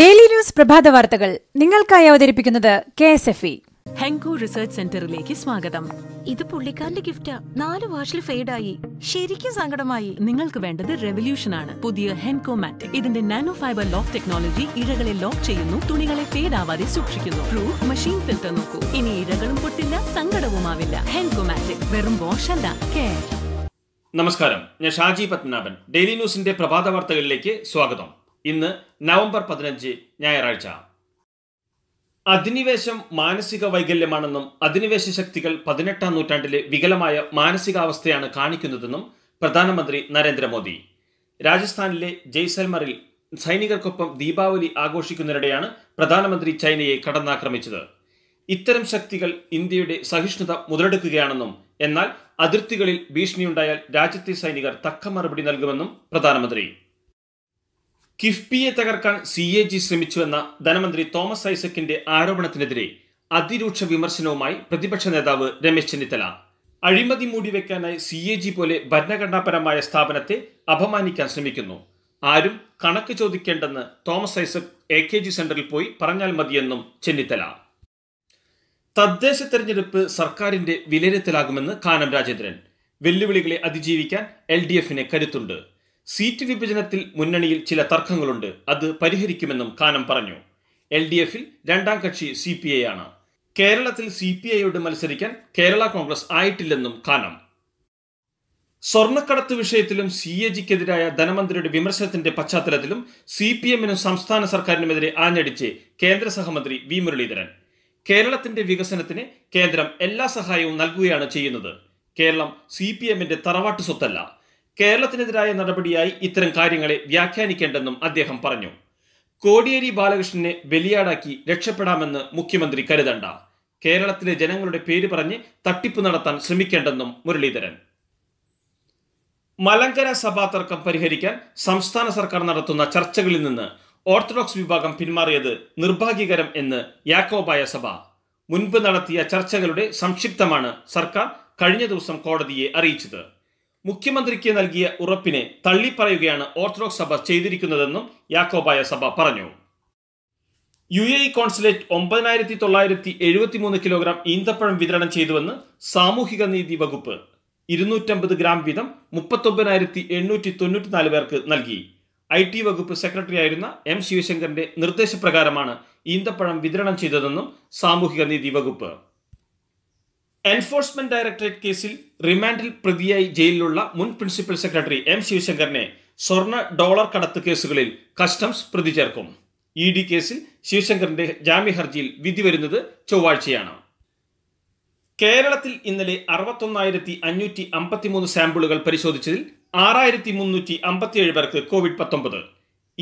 daily news പ്രഭാത വാർത്തകൾ നിങ്ങൾക്കായി അവതരിപ്പിക്കുന്നത് K S F E Henko research സെന്ററിലേക്ക് സ്വാഗതം ഇത് പുള്ളിക്കാരന്റെ ഗിഫ്റ്റാ നാല് വാഷിൽ ഫെയ്ഡായി ശരിക്കും സങ്കടമായി നിങ്ങൾക്ക് വേണ്ടത് റെവല്യൂഷൻ ആണ് പുതിയ ഹെൻകോ മാറ്റ് ഇതിന്റെ നാനോ ഫൈബർ ലോക്ക് ടെക്നോളജി ഇഴകളെ ലോക്ക് ചെയ്യുന്നു തുണികളെ ഫെയ്ഡ് ആവാതെ സൂക്ഷിക്കുന്നു പ്രൂഫ് മെഷീൻ ഫിൽറ്റർ നോക്കൂ ഇനി ഇഴകളും പൊട്ടില്ല ആവില്ല ഹെൻകോ മാറ്റ് വെറും വാഷ് അല്ല കെയർ നമസ്കാരം ഞാൻ ഷാജി പത്മനാഭൻ ഡെയിലി ന്യൂസിന്റെ പ്രഭാത വാർത്തകളിലേക്ക് സ്വാഗതം ഇന്ന് നവംബർ പതിനഞ്ച് ഞായറാഴ്ച അധിനിവേശം മാനസിക വൈകല്യമാണെന്നും അധിനിവേശ ശക്തികൾ പതിനെട്ടാം നൂറ്റാണ്ടിലെ വികലമായ മാനസികാവസ്ഥയാണ് കാണിക്കുന്നതെന്നും പ്രധാനമന്ത്രി നരേന്ദ്രമോദി രാജസ്ഥാനിലെ ജയ്സൽമറിൽ സൈനികർക്കൊപ്പം ദീപാവലി ആഘോഷിക്കുന്നതിനിടെയാണ് പ്രധാനമന്ത്രി ചൈനയെ കടന്നാക്രമിച്ചത് ഇത്തരം ശക്തികൾ ഇന്ത്യയുടെ സഹിഷ്ണുത മുതലെടുക്കുകയാണെന്നും എന്നാൽ അതിർത്തികളിൽ ഭീഷണിയുണ്ടായാൽ രാജ്യത്തെ സൈനികർ തക്ക മറുപടി നൽകുമെന്നും പ്രധാനമന്ത്രി കിഫ്ബിയെ തകർക്കാൻ സി എ ജി ശ്രമിച്ചുവെന്ന ധനമന്ത്രി തോമസ് ഐസക്കിന്റെ ആരോപണത്തിനെതിരെ അതിരൂക്ഷ വിമർശനവുമായി പ്രതിപക്ഷ നേതാവ് രമേശ് ചെന്നിത്തല അഴിമതി മൂടിവെക്കാനായി സി എ ജി പോലെ ഭരണഘടനാപരമായ സ്ഥാപനത്തെ അപമാനിക്കാൻ ശ്രമിക്കുന്നു ആരും കണക്ക് ചോദിക്കേണ്ടെന്ന് Thomas Isaac A K G സെന്ററിൽ പോയി പറഞ്ഞാൽ മതിയെന്നും ചെന്നിത്തല തദ്ദേശ തെരഞ്ഞെടുപ്പ് സർക്കാരിന്റെ വിലയിരുത്തലാകുമെന്ന് കാനം രാജേന്ദ്രൻ വെല്ലുവിളികളെ അതിജീവിക്കാൻ എൽ ഡി എഫിന് കരുത്തുണ്ട് സീറ്റ് വിഭജനത്തിൽ മുന്നണിയിൽ ചില തർക്കങ്ങളുണ്ട് അത് പരിഹരിക്കുമെന്നും കാനം പറഞ്ഞു എൽ ഡി എഫിൽ രണ്ടാം കക്ഷി സി പി ഐ ആണ് കേരളത്തിൽ സി പി ഐയോട് മത്സരിക്കാൻ കേരള കോൺഗ്രസ് ആയിട്ടില്ലെന്നും കാനം സ്വർണ്ണക്കടത്ത് വിഷയത്തിലും സി എ ജിക്കെതിരായ ധനമന്ത്രിയുടെ വിമർശനത്തിന്റെ പശ്ചാത്തലത്തിലും സി പി എമ്മിനും സംസ്ഥാന സർക്കാരിനുമെതിരെ ആഞ്ഞടിച്ച് കേന്ദ്ര സഹമന്ത്രി വി മുരളീധരൻ കേരളത്തിന്റെ വികസനത്തിന് കേന്ദ്രം എല്ലാ സഹായവും നൽകുകയാണ് ചെയ്യുന്നത് കേരളം സി പി എമ്മിന്റെ തറവാട്ട് സ്വത്തല്ല കേരളത്തിനെതിരായ നടപടിയായി ഇത്തരം കാര്യങ്ങളെ വ്യാഖ്യാനിക്കേണ്ടെന്നും അദ്ദേഹം പറഞ്ഞു കോടിയേരി ബാലകൃഷ്ണനെ ബലിയാടാക്കി രക്ഷപ്പെടാമെന്ന് മുഖ്യമന്ത്രി കരുതണ്ട കേരളത്തിലെ ജനങ്ങളുടെ പേര് പറഞ്ഞ് തട്ടിപ്പ് നടത്താൻ ശ്രമിക്കേണ്ടെന്നും മുരളീധരൻ മലങ്കര സഭാ തർക്കം പരിഹരിക്കാൻ സംസ്ഥാന സർക്കാർ നടത്തുന്ന ചർച്ചകളിൽ നിന്ന് ഓർത്തഡോക്സ് വിഭാഗം പിന്മാറിയത് നിർഭാഗ്യകരം എന്ന് യാക്കോബായ സഭ മുൻപ് നടത്തിയ ചർച്ചകളുടെ സംക്ഷിപ്തമാണ് സർക്കാർ കഴിഞ്ഞ ദിവസം കോടതിയെ അറിയിച്ചത് മുഖ്യമന്ത്രിക്ക് നൽകിയ ഉറപ്പിനെ തള്ളിപ്പറയുകയാണ് ഓർത്തഡോക്സ് സഭ ചെയ്തിരിക്കുന്നതെന്നും യാക്കോബായ സഭ പറഞ്ഞു യു എ കോൺസുലേറ്റ് ഒമ്പതിനായിരത്തി തൊള്ളായിരത്തി മൂന്ന് കിലോഗ്രാം ഈന്തപ്പഴം വിതരണം ചെയ്തുവെന്ന് സാമൂഹിക നീതി വകുപ്പ് ഇരുന്നൂറ്റമ്പത് ഗ്രാം വീതം മുപ്പത്തൊമ്പതിനായിരത്തി എണ്ണൂറ്റി തൊണ്ണൂറ്റിനാല് പേർക്ക് നൽകി ഐ ടി വകുപ്പ് സെക്രട്ടറിയായിരുന്ന എം ശിവശങ്കറിന്റെ നിർദ്ദേശപ്രകാരമാണ് ഈന്തപ്പഴം വിതരണം ചെയ്തതെന്നും സാമൂഹിക നീതി വകുപ്പ് എൻഫോഴ്സ്മെന്റ് ഡയറക്ടറേറ്റ് കേസിൽ റിമാൻഡിൽ പ്രതിയായി ജയിലിലുള്ള മുൻ പ്രിൻസിപ്പൽ സെക്രട്ടറി എം ശിവശങ്കറിനെ സ്വർണ്ണ ഡോളർ കടത്ത് കേസുകളിൽ കസ്റ്റംസ് പ്രതി ചേർക്കും ഇ e ഡി കേസിൽ ശിവശങ്കറിന്റെ ജാമ്യ ഹർജിയിൽ വിധി വരുന്നത് ചൊവ്വാഴ്ചയാണ് കേരളത്തിൽ ഇന്നലെ അറുപത്തൊന്നായിരത്തി അഞ്ഞൂറ്റി അമ്പത്തിമൂന്ന് സാമ്പിളുകൾ പരിശോധിച്ചതിൽ ആറായിരത്തി മുന്നൂറ്റി അമ്പത്തിയേഴ് പേർക്ക് കോവിഡ് പത്തൊമ്പത്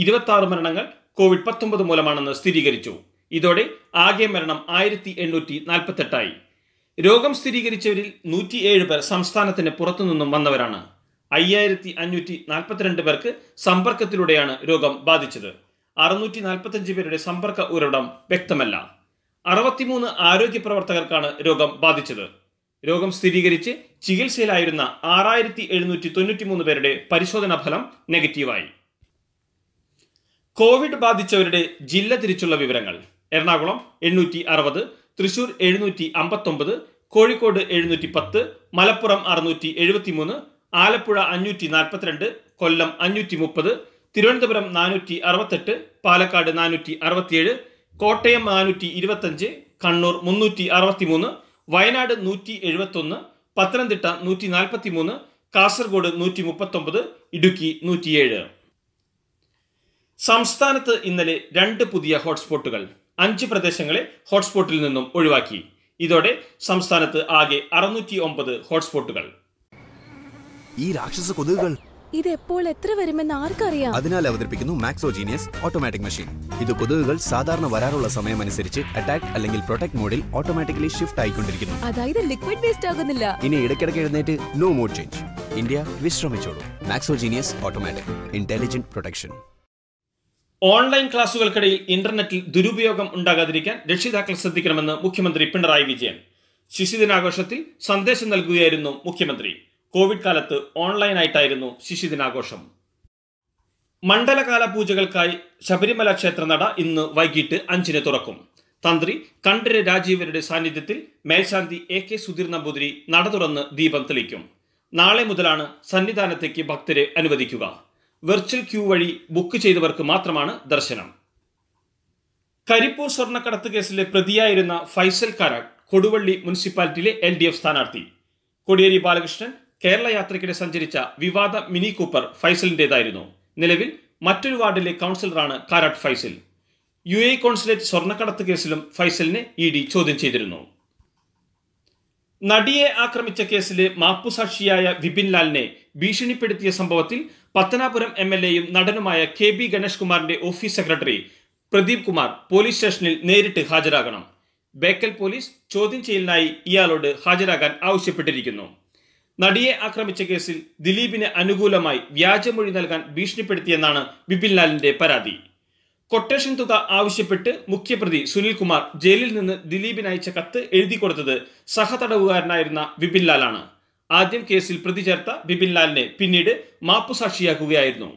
ഇരുപത്തി ആറ് മരണങ്ങൾ കോവിഡ് പത്തൊമ്പത് മൂലമാണെന്ന് സ്ഥിരീകരിച്ചു ഇതോടെ ആകെ മരണം ആയിരത്തി എണ്ണൂറ്റി നാൽപ്പത്തെട്ടായി രോഗം സ്ഥിരീകരിച്ചവരിൽ നൂറ്റിയേഴ് പേർ സംസ്ഥാനത്തിന് പുറത്തുനിന്നും വന്നവരാണ് അയ്യായിരത്തി അഞ്ഞൂറ്റി നാൽപ്പത്തിരണ്ട് പേർക്ക് സമ്പർക്കത്തിലൂടെയാണ് രോഗം ബാധിച്ചത് അറുന്നൂറ്റി നാൽപ്പത്തഞ്ച് പേരുടെ സമ്പർക്ക ഉറവിടം വ്യക്തമല്ല അറുപത്തിമൂന്ന് ആരോഗ്യ പ്രവർത്തകർക്കാണ് രോഗം ബാധിച്ചത് രോഗം സ്ഥിരീകരിച്ച് ചികിത്സയിലായിരുന്ന ആറായിരത്തി എഴുന്നൂറ്റി തൊണ്ണൂറ്റി മൂന്ന് പേരുടെ പരിശോധനാ ഫലം നെഗറ്റീവായി കോവിഡ് ബാധിച്ചവരുടെ ജില്ല തിരിച്ചുള്ള വിവരങ്ങൾ എറണാകുളം എണ്ണൂറ്റി അറുപത് തൃശൂർ എഴുന്നൂറ്റി അമ്പത്തൊമ്പത് കോഴിക്കോട് എഴുന്നൂറ്റി പത്ത് മലപ്പുറം അറുന്നൂറ്റി എഴുപത്തി മൂന്ന് ആലപ്പുഴ അഞ്ഞൂറ്റി നാൽപ്പത്തിരണ്ട് കൊല്ലം അഞ്ഞൂറ്റി മുപ്പത് തിരുവനന്തപുരം നാനൂറ്റി അറുപത്തെട്ട് പാലക്കാട് നാനൂറ്റി അറുപത്തിയേഴ് കോട്ടയം നാനൂറ്റി ഇരുപത്തഞ്ച് കണ്ണൂർ മുന്നൂറ്റി അറുപത്തി മൂന്ന് വയനാട് നൂറ്റി എഴുപത്തൊന്ന് പത്തനംതിട്ട നൂറ്റി നാൽപ്പത്തി മൂന്ന് കാസർഗോഡ് നൂറ്റി മുപ്പത്തൊമ്പത് ഇടുക്കി നൂറ്റിയേഴ് സംസ്ഥാനത്ത് ഇന്നലെ രണ്ട് പുതിയ ഹോട്ട്സ്പോട്ടുകൾ അഞ്ച് പ്രദേശങ്ങളെ ഹോട്ട്സ്പോട്ടിൽ നിന്നും ഒഴിവാക്കി ഇതോടെ സംസ്ഥാനത്ത് ആകെ അറുന്നൂറ്റി ഒമ്പത് ഹോട്ട്സ്പോട്ടുകൾ ഈ രാക്ഷസ കൊതുകുകൾ ഇത് എപ്പോൾ എത്ര വരുമെന്ന് ആർക്കറിയാം അതിനാൽ അവതരിപ്പിക്കുന്നു മാക്സോജീനിയസ് ഓട്ടോമാറ്റിക് മെഷീൻ ഇത് കൊതുകുകൾ സാധാരണ വരാറുള്ള സമയം അനുസരിച്ച് അറ്റാക്ക് അല്ലെങ്കിൽ പ്രൊട്ടക്ട് മോഡിൽ ഓട്ടോമാറ്റിക്കലി ഷിഫ്റ്റ് ആയിക്കൊണ്ടിരിക്കുന്നു അതായത് ലിക്വിഡ് വേസ്റ്റ് ആകുന്നില്ല ഇനി ഇടയ്ക്കിടയ്ക്ക് എഴുന്നേറ്റ് നോ മോഡ് ചേഞ്ച് ഇന്ത്യ വിശ്രമിച്ചോളൂ Maxo Genius automatic intelligent protection online ക്ലാസുകൾക്കിടയിൽ ഇന്റർനെറ്റിൽ ദുരുപയോഗം ഉണ്ടാകാതിരിക്കാൻ രക്ഷിതാക്കൾ ശ്രദ്ധിക്കണമെന്ന് മുഖ്യമന്ത്രി പിണറായി വിജയൻ ശിശുദിനാഘോഷത്തിൽ സന്ദേശം നൽകുകയായിരുന്നു മുഖ്യമന്ത്രി കോവിഡ് കാലത്ത് ഓൺലൈനായിട്ടായിരുന്നു ശിശുദിനാഘോഷം മണ്ഡലകാല പൂജകൾക്കായി ശബരിമല ക്ഷേത്രനട ഇന്ന് വൈകിട്ട് അഞ്ചിന് തുറക്കും തന്ത്രി കണ്ഠര് രാജീവരുടെ സാന്നിധ്യത്തിൽ മേൽശാന്തി എ കെ സുധീർ നമ്പൂതിരി നട തുറന്ന് ദീപം തെളിക്കും നാളെ മുതലാണ് സന്നിധാനത്തേക്ക് ഭക്തരെ അനുവദിക്കുക വെർച്വൽ ക്യൂ വഴി ബുക്ക് ചെയ്തവർക്ക് മാത്രമാണ് ദർശനം കരിപ്പൂർ സ്വർണ്ണക്കടത്ത് കേസിലെ പ്രതിയായിരുന്ന ഫൈസൽ കാരാട്ട് കൊടുവള്ളി മുനിസിപ്പാലിറ്റിയിലെ എൽ ഡി എഫ് സ്ഥാനാർത്ഥി കോടിയേരി ബാലകൃഷ്ണൻ കേരള യാത്രയ്ക്കിടെ സഞ്ചരിച്ച വിവാദ മിനി കൂപ്പർ ഫൈസലിൻ്റേതായിരുന്നു നിലവിൽ മറ്റൊരു വാർഡിലെ കൗൺസിലറാണ് Karat Faisal U A consulate സ്വർണ്ണക്കടത്ത് കേസിലും ഫൈസലിനെ ഇ ഡി ചോദ്യം ചെയ്തിരുന്നു നടിയെ ആക്രമിച്ച കേസിലെ മാപ്പുസാക്ഷിയായ വിപിൻ ലാലിനെ ഭീഷണിപ്പെടുത്തിയ സംഭവത്തിൽ പത്തനാപുരം എം എൽ എയും നടനുമായ കെ ബി ഗണേഷ് കുമാറിന്റെ office secretary Pradeep Kumar police സ്റ്റേഷനിൽ നേരിട്ട് ഹാജരാകണം ബേക്കൽ പോലീസ് ചോദ്യം ചെയ്യലിനായി ഇയാളോട് ഹാജരാകാൻ ആവശ്യപ്പെട്ടിരിക്കുന്നു നടിയെ ആക്രമിച്ച കേസിൽ ദിലീപിന് അനുകൂലമായി വ്യാജമൊഴി നൽകാൻ ഭീഷണിപ്പെടുത്തിയെന്നാണ് ബിപിൻലാലിന്റെ പരാതി കൊട്ടേഷൻ തുക ആവശ്യപ്പെട്ട് മുഖ്യപ്രതി സുനിൽകുമാർ ജയിലിൽ നിന്ന് ദിലീപിന് അയച്ച കത്ത് എഴുതി കൊടുത്തത് സഹതടവുകാരനായിരുന്ന ബിപിൻലാലാണ് ആദ്യം കേസിൽ പ്രതി ചേർത്ത ബിപിൻലാലിനെ പിന്നീട് മാപ്പുസാക്ഷിയാക്കുകയായിരുന്നു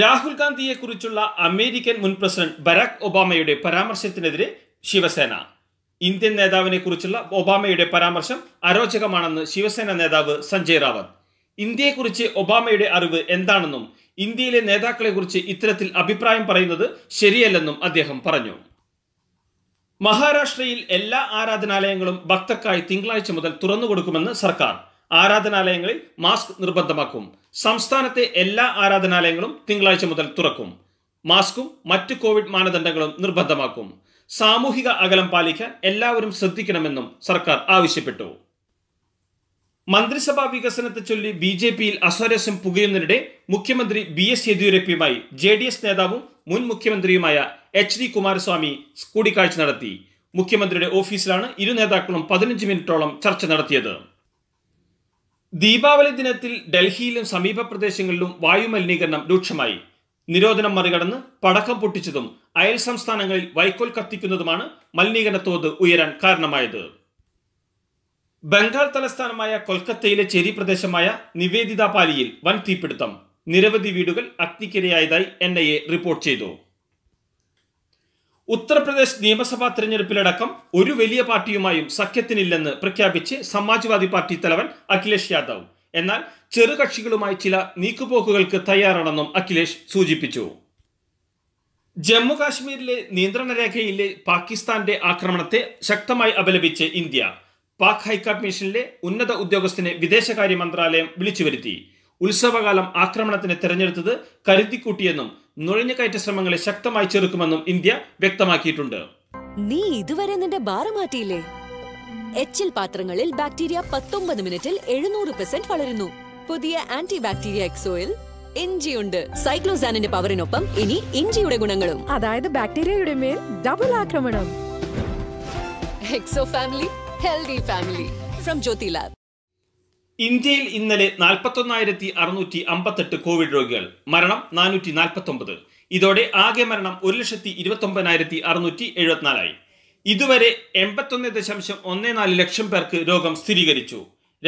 രാഹുൽ ഗാന്ധിയെക്കുറിച്ചുള്ള അമേരിക്കൻ മുൻ പ്രസിഡന്റ് ബരാക് ഒബാമയുടെ പരാമർശത്തിനെതിരെ ശിവസേന ഇന്ത്യൻ നേതാവിനെ കുറിച്ചുള്ള ഒബാമയുടെ പരാമർശം അരോചകമാണെന്ന് ശിവസേന നേതാവ് സഞ്ജയ് റാവത്ത് ഇന്ത്യയെക്കുറിച്ച് ഒബാമയുടെ അറിവ് എന്താണെന്നും ഇന്ത്യയിലെ നേതാക്കളെക്കുറിച്ച് ഇത്തരത്തിൽ അഭിപ്രായം പറയുന്നത് ശരിയല്ലെന്നും അദ്ദേഹം പറഞ്ഞു മഹാരാഷ്ട്രയിൽ എല്ലാ ആരാധനാലയങ്ങളും ഭക്തർക്കായി തിങ്കളാഴ്ച മുതൽ തുറന്നു കൊടുക്കുമെന്ന് സർക്കാർ ആരാധനാലയങ്ങളിൽ മാസ്ക് നിർബന്ധമാക്കും സംസ്ഥാനത്തെ എല്ലാ ആരാധനാലയങ്ങളും തിങ്കളാഴ്ച മുതൽ തുറക്കും മാസ്കും മറ്റ് കോവിഡ് മാനദണ്ഡങ്ങളും നിർബന്ധമാക്കും സാമൂഹിക അകലം പാലിക്കാൻ എല്ലാവരും ശ്രദ്ധിക്കണമെന്നും സർക്കാർ ആവശ്യപ്പെട്ടു മന്ത്രിസഭാ വികസനത്തെ ചൊല്ലി ബി ജെ പിയിൽ അസ്വാരസ്യം പുകയുന്നതിനിടെ മുഖ്യമന്ത്രി ബി എസ് യെദ്യൂരപ്പയുമായി ജെ ഡി എസ് നേതാവും മുൻ മുഖ്യമന്ത്രിയുമായ എച്ച് ഡി കുമാരസ്വാമി കൂടിക്കാഴ്ച നടത്തി മുഖ്യമന്ത്രിയുടെ ഓഫീസിലാണ് ഇരു നേതാക്കളും പതിനഞ്ച് മിനിറ്റോളം ചർച്ച നടത്തിയത് ദീപാവലി ദിനത്തിൽ ഡൽഹിയിലും സമീപ പ്രദേശങ്ങളിലും വായുമലിനീകരണം രൂക്ഷമായി നിരോധനം മറികടന്ന് പടക്കം പൊട്ടിച്ചതും അയൽ സംസ്ഥാനങ്ങളിൽ വൈക്കോൽ കത്തിക്കുന്നതുമാണ് മലിനീകരണ തോത് ഉയരാൻ കാരണമായത് ബംഗാൾ തലസ്ഥാനമായ കൊൽക്കത്തയിലെ ചെരി പ്രദേശമായ നിവേദിത പാലിയിൽ വൻ തീപിടുത്തം നിരവധി വീടുകൾ അഗ്നിക്കിരയായതായി എൻ റിപ്പോർട്ട് ചെയ്തു ഉത്തർപ്രദേശ് നിയമസഭാ തെരഞ്ഞെടുപ്പിലടക്കം ഒരു വലിയ പാർട്ടിയുമായും സഖ്യത്തിനില്ലെന്ന് പ്രഖ്യാപിച്ച് സമാജ്വാദി പാർട്ടി തലവൻ അഖിലേഷ് യാദവ് എന്നാൽ ചെറുകക്ഷികളുമായി ചില നീക്കുപോക്കുകൾക്ക് തയ്യാറാണെന്നും അഖിലേഷ് സൂചിപ്പിച്ചു ജമ്മു നിയന്ത്രണ രേഖയിലെ പാകിസ്ഥാന്റെ ആക്രമണത്തെ ശക്തമായി അപലപിച്ച് ഇന്ത്യ പാക് ഹൈക്കമ്മീഷനിലെ ഉന്നത ഉദ്യോഗസ്ഥനെ വിദേശകാര്യ മന്ത്രാലയം വിളിച്ചു വരുത്തി ഉത്സവകാലം ആക്രമണത്തിന് തെരഞ്ഞെടുത്തത് കരുതിക്കൂട്ടിയെന്നും നുഴഞ്ഞുകയറ്റ ശ്രമങ്ങളെ ശക്തമായി ചെറുക്കുമെന്നും ഇന്ത്യ വ്യക്തമാക്കിയിട്ടുണ്ട് നീ ഇതുവരെ നിന്റെ ബാറ് മാറ്റിയില്ലേ എച്ചിൽ പാത്രങ്ങളിൽ ബാക്ടീരിയ പത്തൊമ്പത് മിനിറ്റിൽ എഴുന്നൂറ് പെർസെന്റ് വളരുന്നു പുതിയ ആന്റി ബാക്ടീരിയ എക്സോയിൽ ഇഞ്ചിയുണ്ട് സൈക്ലോസാനിന്റെ പവറിനൊപ്പം ഇനി ഇഞ്ചിയുടെ ഗുണങ്ങളും അതായത് ബാക്ടീരിയയുടെ മേൽ ഡബിൾ ആക്രമണം exo family healthy family from Jyothi lab ഇന്ത്യയിൽ ഇന്നലെ നാൽപ്പത്തൊന്നായിരത്തി അറുനൂറ്റി അമ്പത്തെട്ട് കോവിഡ് രോഗികൾ മരണം നാനൂറ്റി നാൽപ്പത്തൊമ്പത് ഇതോടെ ആകെ മരണം ഒരു ലക്ഷത്തി ഇരുപത്തൊമ്പതിനായിരത്തി അറുനൂറ്റി എഴുപത്തിനാലായി ഇതുവരെ എൺപത്തൊന്ന് ദശാംശം ഒന്ന് നാല് ലക്ഷം പേർക്ക് രോഗം സ്ഥിരീകരിച്ചു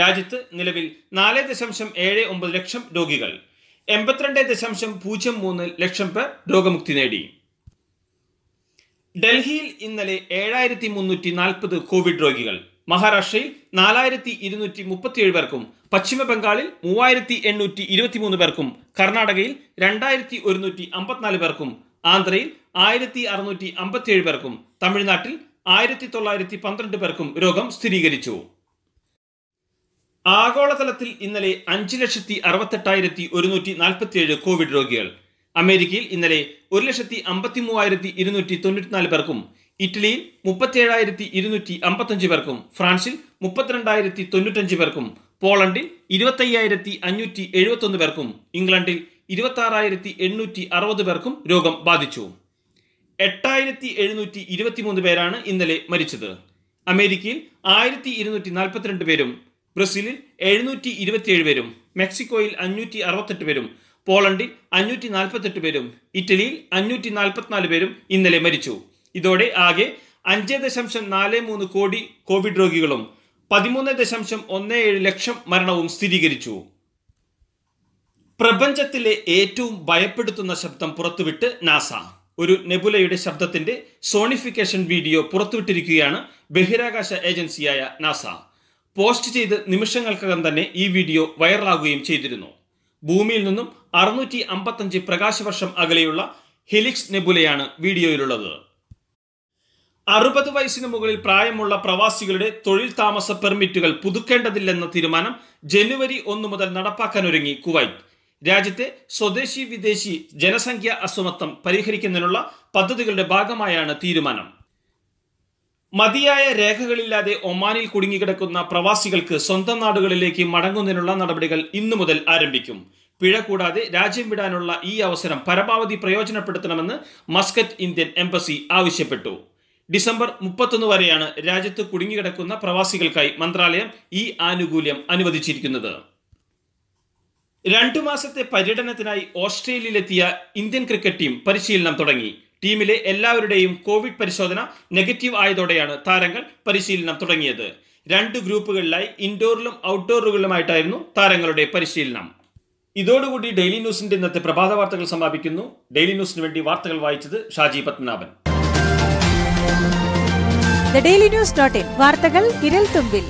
രാജ്യത്ത് നിലവിൽ നാല് ദശാംശം ഏഴ് ഒമ്പത് ലക്ഷം രോഗികൾ എൺപത്തിരണ്ട് ദശാംശം പൂജ്യം മൂന്ന് ലക്ഷം പേർ രോഗമുക്തി നേടി ഡൽഹിയിൽ ഇന്നലെ ഏഴായിരത്തി മുന്നൂറ്റി നാൽപ്പത് കോവിഡ് രോഗികൾ മഹാരാഷ്ട്രയിൽ നാലായിരത്തി ഇരുന്നൂറ്റി മുപ്പത്തിയേഴ് പേർക്കും പശ്ചിമ ബംഗാളിൽ മൂവായിരത്തി എണ്ണൂറ്റി ഇരുപത്തിമൂന്ന് പേർക്കും കർണാടകയിൽ രണ്ടായിരത്തി ഒരുന്നൂറ്റി അമ്പത്തിനാല് പേർക്കും ആന്ധ്രയിൽ ആയിരത്തി അറുന്നൂറ്റി അമ്പത്തിയേഴ് പേർക്കും തമിഴ്നാട്ടിൽ ആയിരത്തി തൊള്ളായിരത്തി പന്ത്രണ്ട് പേർക്കും രോഗം സ്ഥിരീകരിച്ചു ആഗോളതലത്തിൽ ഇന്നലെ അഞ്ച് ലക്ഷത്തി അറുപത്തെട്ടായിരത്തി ഒരുന്നൂറ്റി നാൽപ്പത്തിയേഴ് കോവിഡ് രോഗികൾ അമേരിക്കയിൽ ഇന്നലെ ഒരു ലക്ഷത്തി അമ്പത്തി മൂവായിരത്തി ഇരുന്നൂറ്റി തൊണ്ണൂറ്റിനാല് പേർക്കും ഇറ്റലിയിൽ മുപ്പത്തിയേഴായിരത്തി ഇരുന്നൂറ്റി അമ്പത്തഞ്ച് പേർക്കും ഫ്രാൻസിൽ മുപ്പത്തിരണ്ടായിരത്തി തൊണ്ണൂറ്റഞ്ച് പേർക്കും പോളണ്ടിൽ ഇരുപത്തയ്യായിരത്തി അഞ്ഞൂറ്റി എഴുപത്തൊന്ന് പേർക്കും ഇംഗ്ലണ്ടിൽ ഇരുപത്താറായിരത്തി എണ്ണൂറ്റി അറുപത് പേർക്കും രോഗം ബാധിച്ചു എട്ടായിരത്തി എഴുന്നൂറ്റി ഇരുപത്തിമൂന്ന് പേരാണ് ഇന്നലെ മരിച്ചത് അമേരിക്കയിൽ ആയിരത്തി ഇരുന്നൂറ്റി നാൽപ്പത്തിരണ്ട് പേരും ബ്രസീലിൽ എഴുന്നൂറ്റി ഇരുപത്തിയേഴ് പേരും മെക്സിക്കോയിൽ അഞ്ഞൂറ്റി അറുപത്തെട്ട് പേരും പോളണ്ടിൽ അഞ്ഞൂറ്റി നാൽപ്പത്തെട്ട് പേരും ഇറ്റലിയിൽ അഞ്ഞൂറ്റി നാൽപ്പത്തിനാല് പേരും ഇന്നലെ മരിച്ചു ഇതോടെ ആകെ അഞ്ച് ദശാംശം നാല് മൂന്ന് കോടി കോവിഡ് രോഗികളും പതിമൂന്ന് ദശാംശം ഒന്ന് ഏഴ് ലക്ഷം മരണവും സ്ഥിരീകരിച്ചു പ്രപഞ്ചത്തിലെ ഏറ്റവും ഭയപ്പെടുത്തുന്ന ശബ്ദം പുറത്തുവിട്ട് നാസ ഒരു നെബുലയുടെ ശബ്ദത്തിന്റെ സോണിഫിക്കേഷൻ വീഡിയോ പുറത്തുവിട്ടിരിക്കുകയാണ് ബഹിരാകാശ ഏജൻസിയായ നാസ പോസ്റ്റ് ചെയ്ത് നിമിഷങ്ങൾക്കകം തന്നെ ഈ വീഡിയോ വൈറലാകുകയും ചെയ്തിരുന്നു ഭൂമിയിൽ നിന്നും അറുന്നൂറ്റി അമ്പത്തഞ്ച് പ്രകാശവർഷം അകലെയുള്ള ഹെലിക്സ് നെബുലയാണ് വീഡിയോയിലുള്ളത് അറുപത് വയസ്സിന് മുകളിൽ പ്രായമുള്ള പ്രവാസികളുടെ തൊഴിൽ താമസ പെർമിറ്റുകൾ പുതുക്കേണ്ടതില്ലെന്ന തീരുമാനം ജനുവരി ഒന്ന് മുതൽ നടപ്പാക്കാനൊരുങ്ങി കുവൈറ്റ് രാജ്യത്തെ സ്വദേശി വിദേശി ജനസംഖ്യ അസമത്വം പരിഹരിക്കുന്നതിനുള്ള പദ്ധതികളുടെ ഭാഗമായാണ് തീരുമാനം മതിയായ രേഖകളില്ലാതെ ഒമാനിൽ കുടുങ്ങിക്കിടക്കുന്ന പ്രവാസികൾക്ക് സ്വന്തം നാടുകളിലേക്ക് മടങ്ങുന്നതിനുള്ള നടപടികൾ ഇന്നു മുതൽ ആരംഭിക്കും പിഴ കൂടാതെ രാജ്യം വിടാനുള്ള ഈ അവസരം പരമാവധി പ്രയോജനപ്പെടുത്തണമെന്ന് മസ്കറ്റ് ഇന്ത്യൻ എംബസി ആവശ്യപ്പെട്ടു ഡിസംബർ മുപ്പത്തൊന്ന് വരെയാണ് രാജ്യത്ത് കുടുങ്ങിക്കിടക്കുന്ന പ്രവാസികൾക്കായി മന്ത്രാലയം ഈ ആനുകൂല്യം അനുവദിച്ചിരിക്കുന്നത് രണ്ടു മാസത്തെ പര്യടനത്തിനായി ഓസ്ട്രേലിയയിലെത്തിയ ഇന്ത്യൻ ക്രിക്കറ്റ് ടീം പരിശീലനം തുടങ്ങി ടീമിലെ എല്ലാവരുടെയും കോവിഡ് പരിശോധന നെഗറ്റീവ് ആയതോടെയാണ് താരങ്ങൾ പരിശീലനം തുടങ്ങിയത് രണ്ട് ഗ്രൂപ്പുകളിലായി ഇൻഡോറിലും ഔട്ട്ഡോറുകളിലുമായിട്ടായിരുന്നു താരങ്ങളുടെ പരിശീലനം ഇതോടുകൂടി ഡെയിലി ന്യൂസിന്റെ ഇന്നത്തെ പ്രഭാത വാർത്തകൾ സമാപിക്കുന്നു ഡെയിലി ന്യൂസിന് വേണ്ടി വാർത്തകൾ വായിച്ചത് Shaji Padmanabhan the daily news dot in വാർത്തകൾ വിരൽ തുമ്പിൽ